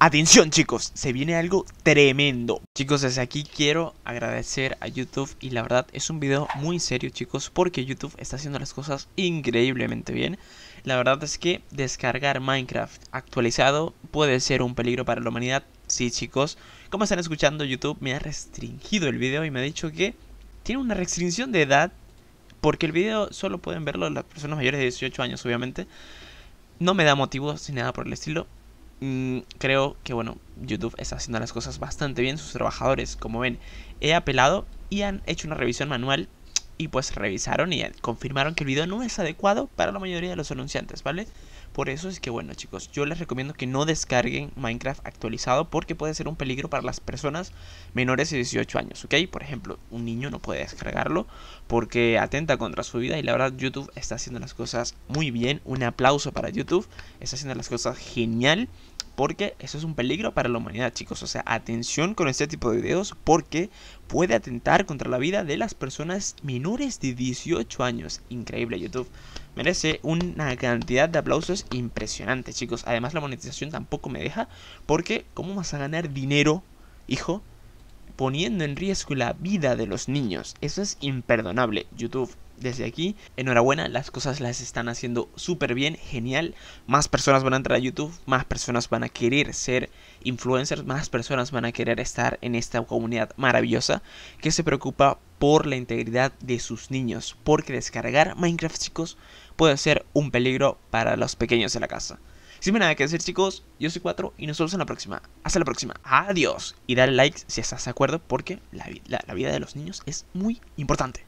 Atención chicos, se viene algo tremendo Chicos, desde aquí quiero agradecer a YouTube Y la verdad es un video muy serio chicos Porque YouTube está haciendo las cosas increíblemente bien La verdad es que descargar Minecraft actualizado Puede ser un peligro para la humanidad Sí chicos, como están escuchando YouTube me ha restringido el video Y me ha dicho que tiene una restricción de edad Porque el video solo pueden verlo las personas mayores de 18 años obviamente No me da motivos ni nada por el estilo Mm, creo que, bueno, YouTube está haciendo las cosas bastante bien. Sus trabajadores, como ven, he apelado y han hecho una revisión manual y pues revisaron y confirmaron que el video no es adecuado para la mayoría de los anunciantes, ¿vale? Por eso es que bueno chicos, yo les recomiendo que no descarguen Minecraft actualizado porque puede ser un peligro para las personas menores de 18 años, ¿ok? Por ejemplo, un niño no puede descargarlo porque atenta contra su vida y la verdad YouTube está haciendo las cosas muy bien. Un aplauso para YouTube, está haciendo las cosas genial porque eso es un peligro para la humanidad, chicos. O sea, atención con este tipo de videos porque puede atentar contra la vida de las personas menores de 18 años. Increíble YouTube merece una cantidad de aplausos impresionante, chicos. Además, la monetización tampoco me deja, porque ¿cómo vas a ganar dinero, hijo? Poniendo en riesgo la vida de los niños. Eso es imperdonable, YouTube. Desde aquí, enhorabuena, las cosas las están haciendo súper bien, genial. Más personas van a entrar a YouTube, más personas van a querer ser influencers, más personas van a querer estar en esta comunidad maravillosa que se preocupa por la integridad de sus niños, porque descargar Minecraft chicos puede ser un peligro para los pequeños de la casa. Sin más nada que decir chicos, yo soy 4 y nos vemos en la próxima. Hasta la próxima, adiós. Y dale like si estás de acuerdo porque la vida de los niños es muy importante.